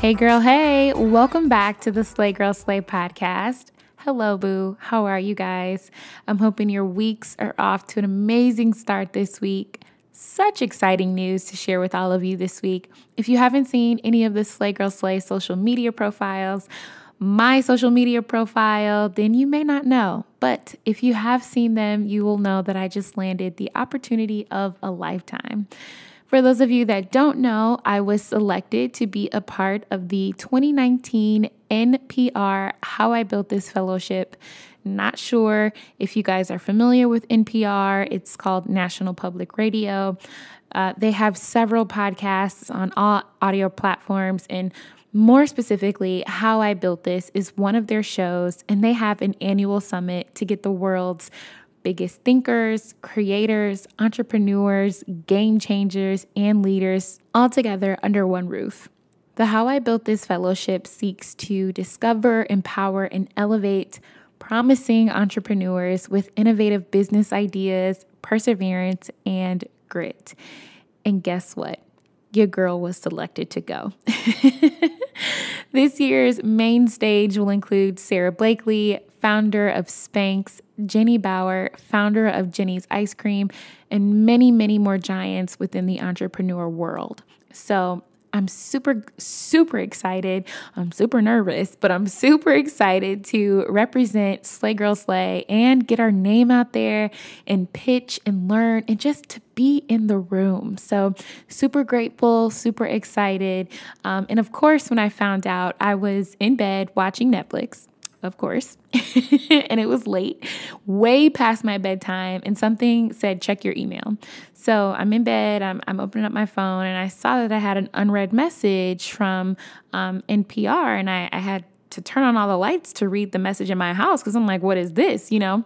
Hey, girl, hey, welcome back to the Slay Girl Slay podcast. Hello, Boo. How are you guys? I'm hoping your weeks are off to an amazing start this week. Such exciting news to share with all of you this week. If you haven't seen any of the Slay Girl Slay social media profiles, my social media profile, then you may not know. But if you have seen them, you will know that I just landed the opportunity of a lifetime. For those of you that don't know, I was selected to be a part of the 2019 NPR How I Built This Fellowship. Not sure if you guys are familiar with NPR, it's called National Public Radio. Uh, they have several podcasts on all audio platforms and more specifically, How I Built This is one of their shows, and they have an annual summit to get the world's biggest thinkers, creators, entrepreneurs, game changers, and leaders all together under one roof. The How I Built This Fellowship seeks to discover, empower, and elevate promising entrepreneurs with innovative business ideas, perseverance, and grit. And guess what? Your girl was selected to go. this year's main stage will include Sarah Blakely, founder of Spanx, Jenny Bauer, founder of Jenny's Ice Cream, and many, many more giants within the entrepreneur world. So I'm super, super excited. I'm super nervous, but I'm super excited to represent Slay Girl Slay and get our name out there and pitch and learn and just to be in the room. So, super grateful, super excited. Um, and of course, when I found out, I was in bed watching Netflix of course. and it was late, way past my bedtime. And something said, check your email. So I'm in bed, I'm, I'm opening up my phone, and I saw that I had an unread message from um, NPR. And I, I had to turn on all the lights to read the message in my house because I'm like, what is this? You know?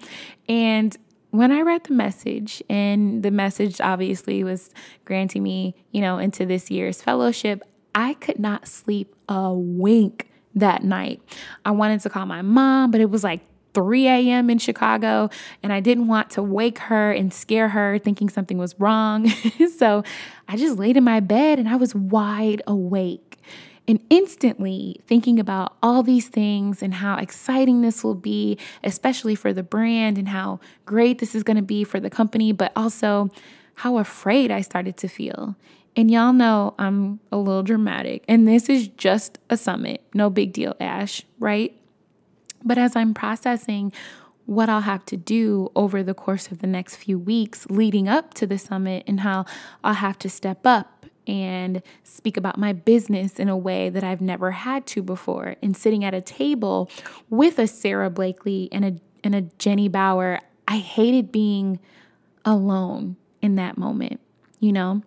And when I read the message, and the message obviously was granting me, you know, into this year's fellowship, I could not sleep a wink that night. I wanted to call my mom, but it was like 3 a.m. in Chicago, and I didn't want to wake her and scare her thinking something was wrong. so I just laid in my bed and I was wide awake. And instantly thinking about all these things and how exciting this will be, especially for the brand, and how great this is going to be for the company, but also how afraid I started to feel. And y'all know I'm a little dramatic, and this is just a summit. No big deal, Ash, right? But as I'm processing what I'll have to do over the course of the next few weeks leading up to the summit, and how I'll have to step up and speak about my business in a way that I've never had to before, and sitting at a table with a Sarah Blakely and a, and a Jenny Bauer, I hated being alone in that moment. You know,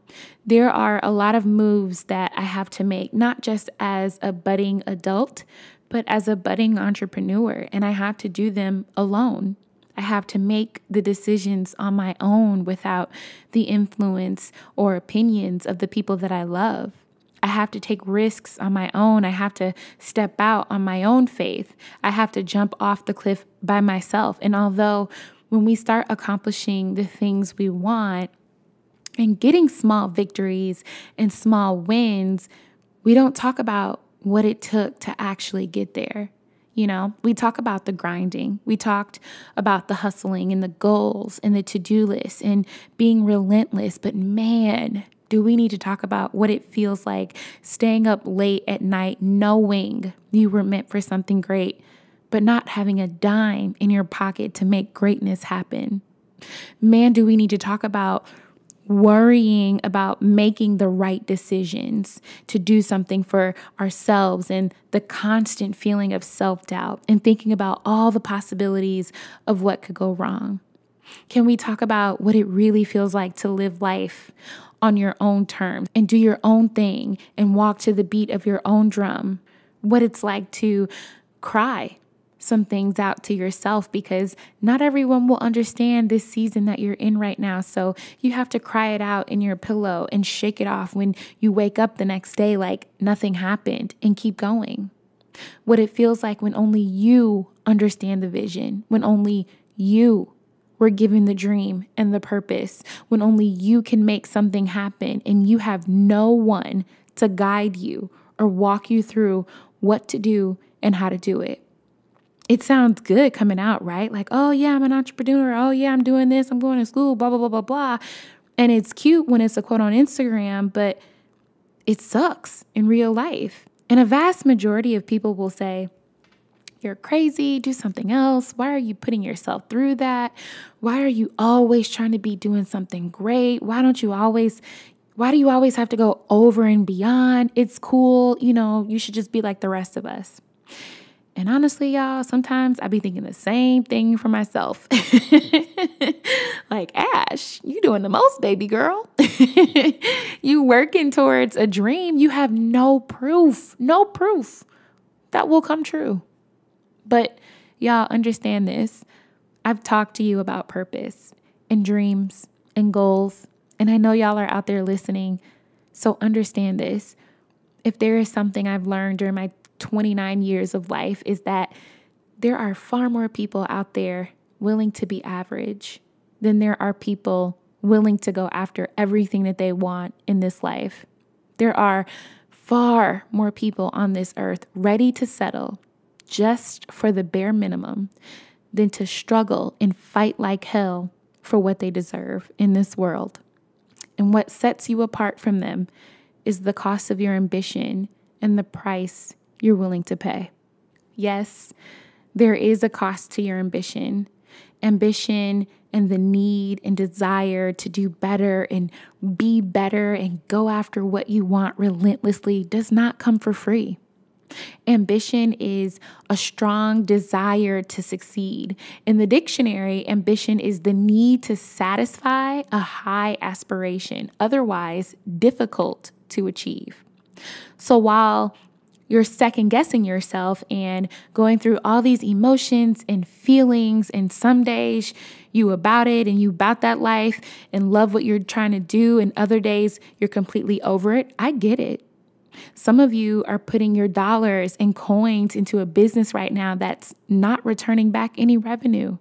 there are a lot of moves that I have to make, not just as a budding adult, but as a budding entrepreneur. And I have to do them alone. I have to make the decisions on my own without the influence or opinions of the people that I love. I have to take risks on my own. I have to step out on my own faith. I have to jump off the cliff by myself. And although when we start accomplishing the things we want, and getting small victories and small wins, we don't talk about what it took to actually get there. You know, we talk about the grinding. We talked about the hustling and the goals and the to do list and being relentless. But man, do we need to talk about what it feels like staying up late at night knowing you were meant for something great, but not having a dime in your pocket to make greatness happen? Man, do we need to talk about worrying about making the right decisions to do something for ourselves and the constant feeling of self doubt and thinking about all the possibilities of what could go wrong? Can we talk about what it really feels like to live life on your own terms and do your own thing and walk to the beat of your own drum? What it's like to cry some things out to yourself because not everyone will understand this season that you're in right now. So you have to cry it out in your pillow and shake it off when you wake up the next day like nothing happened and keep going. What it feels like when only you understand the vision, when only you were given the dream and the purpose, when only you can make something happen and you have no one to guide you or walk you through what to do and how to do it it sounds good coming out, right? Like, oh, yeah, I'm an entrepreneur. Oh, yeah, I'm doing this. I'm going to school, blah, blah, blah, blah, blah. And it's cute when it's a quote on Instagram, but it sucks in real life. And a vast majority of people will say, you're crazy, do something else. Why are you putting yourself through that? Why are you always trying to be doing something great? Why don't you always, why do you always have to go over and beyond? It's cool, you know, you should just be like the rest of us. And honestly, y'all, sometimes I be thinking the same thing for myself. like, Ash, you doing the most, baby girl. you working towards a dream. You have no proof, no proof that will come true. But y'all understand this. I've talked to you about purpose and dreams and goals. And I know y'all are out there listening. So understand this. If there is something I've learned during my 29 years of life is that there are far more people out there willing to be average than there are people willing to go after everything that they want in this life. There are far more people on this earth ready to settle just for the bare minimum than to struggle and fight like hell for what they deserve in this world. And what sets you apart from them is the cost of your ambition and the price you're willing to pay. Yes, there is a cost to your ambition. Ambition and the need and desire to do better and be better and go after what you want relentlessly does not come for free. Ambition is a strong desire to succeed. In the dictionary, ambition is the need to satisfy a high aspiration, otherwise difficult to achieve. So while you're second guessing yourself and going through all these emotions and feelings and some days you about it and you about that life and love what you're trying to do and other days you're completely over it. I get it. Some of you are putting your dollars and coins into a business right now that's not returning back any revenue.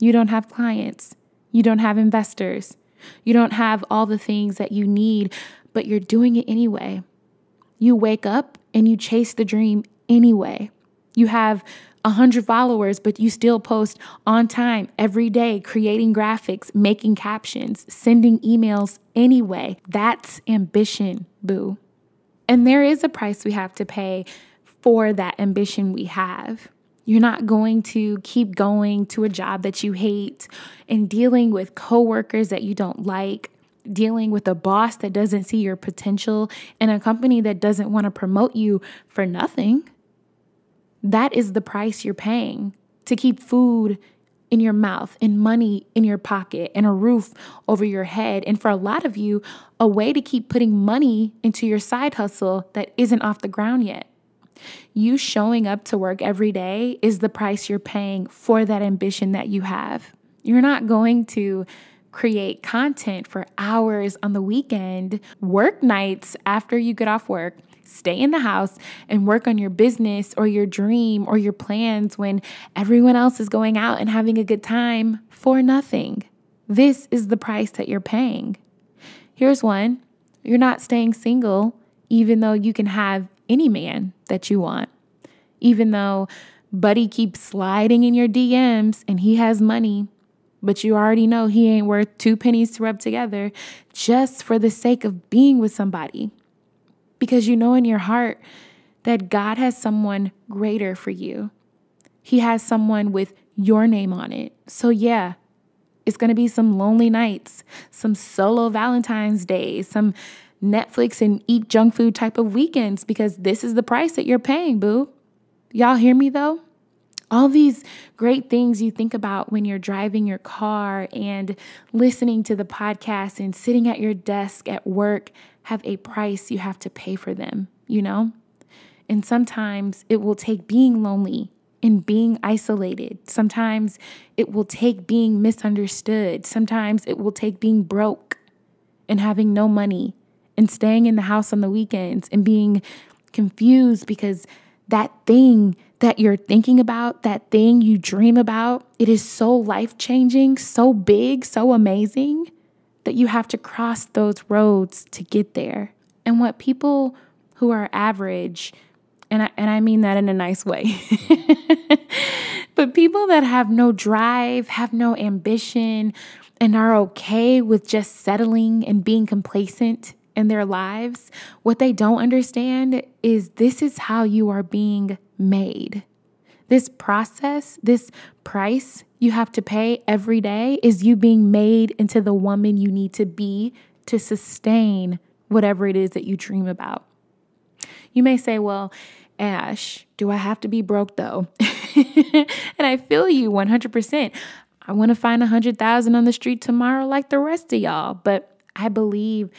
You don't have clients. You don't have investors. You don't have all the things that you need, but you're doing it anyway you wake up and you chase the dream anyway. You have 100 followers, but you still post on time every day, creating graphics, making captions, sending emails anyway. That's ambition, boo. And there is a price we have to pay for that ambition we have. You're not going to keep going to a job that you hate and dealing with coworkers that you don't like, dealing with a boss that doesn't see your potential and a company that doesn't want to promote you for nothing. That is the price you're paying to keep food in your mouth and money in your pocket and a roof over your head. And for a lot of you, a way to keep putting money into your side hustle that isn't off the ground yet. You showing up to work every day is the price you're paying for that ambition that you have. You're not going to create content for hours on the weekend, work nights after you get off work. Stay in the house and work on your business or your dream or your plans when everyone else is going out and having a good time for nothing. This is the price that you're paying. Here's one you're not staying single, even though you can have any man that you want, even though Buddy keeps sliding in your DMs and he has money but you already know he ain't worth two pennies to rub together just for the sake of being with somebody. Because you know in your heart that God has someone greater for you, He has someone with your name on it. So, yeah, it's gonna be some lonely nights, some solo Valentine's days, some Netflix and eat junk food type of weekends because this is the price that you're paying, boo. Y'all hear me though? all these great things you think about when you're driving your car and listening to the podcast and sitting at your desk at work have a price you have to pay for them, you know? And sometimes it will take being lonely and being isolated. Sometimes it will take being misunderstood. Sometimes it will take being broke and having no money and staying in the house on the weekends and being confused because that thing that you're thinking about, that thing you dream about, it is so life changing, so big, so amazing that you have to cross those roads to get there. And what people who are average, and I, and I mean that in a nice way, but people that have no drive, have no ambition, and are okay with just settling and being complacent in their lives, what they don't understand is this is how you are being made. This process, this price you have to pay every day is you being made into the woman you need to be to sustain whatever it is that you dream about. You may say, well, Ash, do I have to be broke though? and I feel you 100%. I want to find 100,000 on the street tomorrow like the rest of y'all, but I believe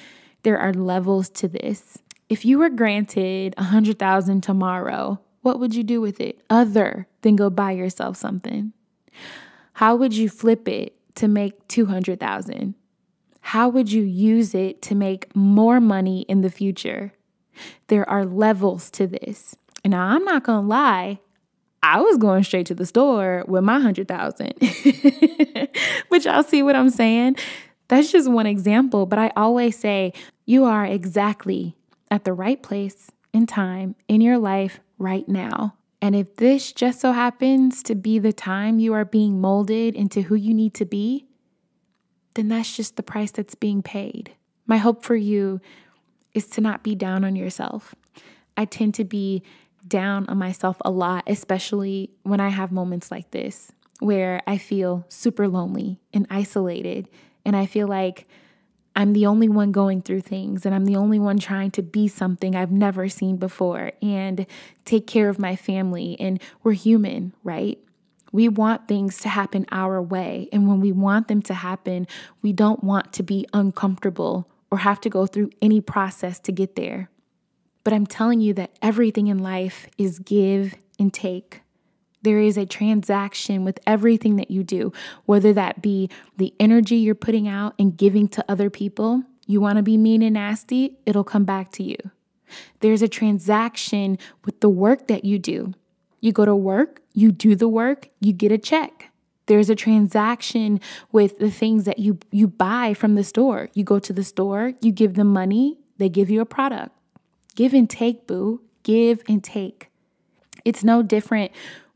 there are levels to this. If you were granted 100,000 tomorrow, what would you do with it other than go buy yourself something? How would you flip it to make 200,000? How would you use it to make more money in the future? There are levels to this. And I'm not going to lie, I was going straight to the store with my 100,000. but y'all see what I'm saying? That's just one example, but I always say you are exactly at the right place in time in your life right now. And if this just so happens to be the time you are being molded into who you need to be, then that's just the price that's being paid. My hope for you is to not be down on yourself. I tend to be down on myself a lot, especially when I have moments like this where I feel super lonely and isolated. And I feel like I'm the only one going through things and I'm the only one trying to be something I've never seen before and take care of my family. And we're human, right? We want things to happen our way. And when we want them to happen, we don't want to be uncomfortable or have to go through any process to get there. But I'm telling you that everything in life is give and take. There is a transaction with everything that you do, whether that be the energy you're putting out and giving to other people. You want to be mean and nasty, it'll come back to you. There's a transaction with the work that you do. You go to work, you do the work, you get a check. There's a transaction with the things that you you buy from the store. You go to the store, you give them money, they give you a product. Give and take, boo. Give and take. It's no different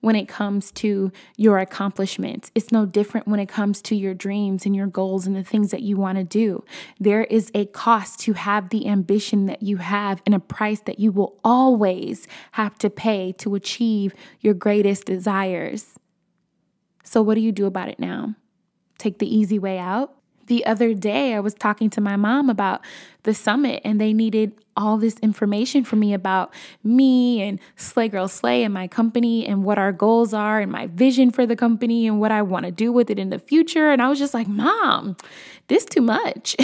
when it comes to your accomplishments. It's no different when it comes to your dreams and your goals and the things that you want to do. There is a cost to have the ambition that you have and a price that you will always have to pay to achieve your greatest desires. So, what do you do about it now? Take the easy way out? the other day, I was talking to my mom about the summit, and they needed all this information from me about me and Slay Girl Slay and my company and what our goals are and my vision for the company and what I want to do with it in the future. And I was just like, Mom, this too much.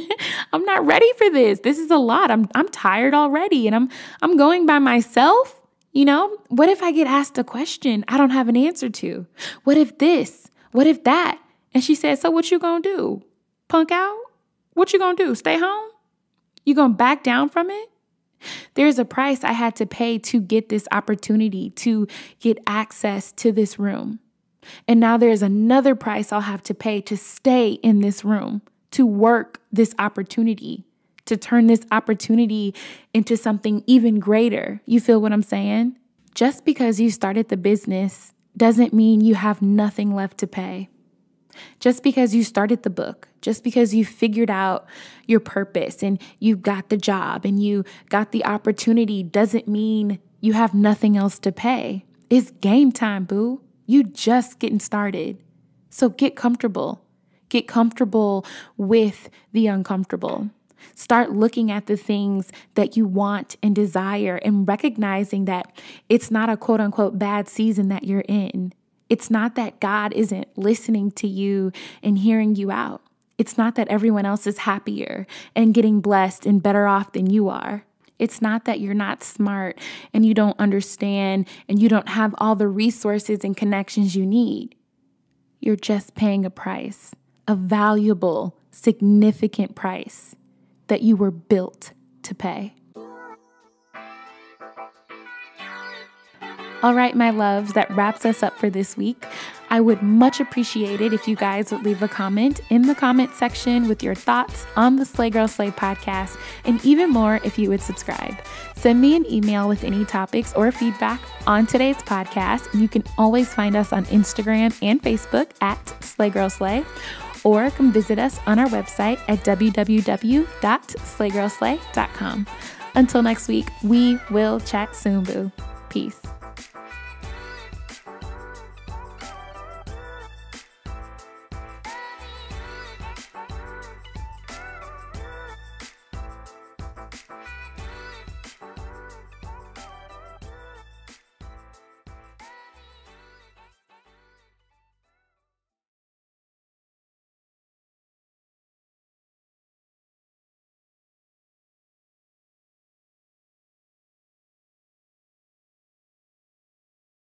I'm not ready for this. This is a lot. I'm I'm tired already, and I'm I'm going by myself. You know, what if I get asked a question I don't have an answer to? What if this? What if that? And she said, So what you gonna do? Punk out? What you gonna do? Stay home? You gonna back down from it? There's a price I had to pay to get this opportunity, to get access to this room. And now there's another price I'll have to pay to stay in this room, to work this opportunity, to turn this opportunity into something even greater. You feel what I'm saying? Just because you started the business doesn't mean you have nothing left to pay. Just because you started the book, just because you figured out your purpose and you got the job and you got the opportunity doesn't mean you have nothing else to pay. It's game time, boo. You just getting started. So get comfortable. Get comfortable with the uncomfortable. Start looking at the things that you want and desire and recognizing that it's not a quote unquote bad season that you're in. It's not that God isn't listening to you and hearing you out. It's not that everyone else is happier and getting blessed and better off than you are. It's not that you're not smart and you don't understand and you don't have all the resources and connections you need. You're just paying a price, a valuable, significant price that you were built to pay. All right, my loves, that wraps us up for this week. I would much appreciate it if you guys would leave a comment in the comment section with your thoughts on the Slay Girl Slay podcast, and even more if you would subscribe. Send me an email with any topics or feedback on today's podcast. You can always find us on Instagram and Facebook at Slay Girl Slay, or come visit us on our website at www.slaygirlslay.com. Until next week, we will chat soon, boo. Peace.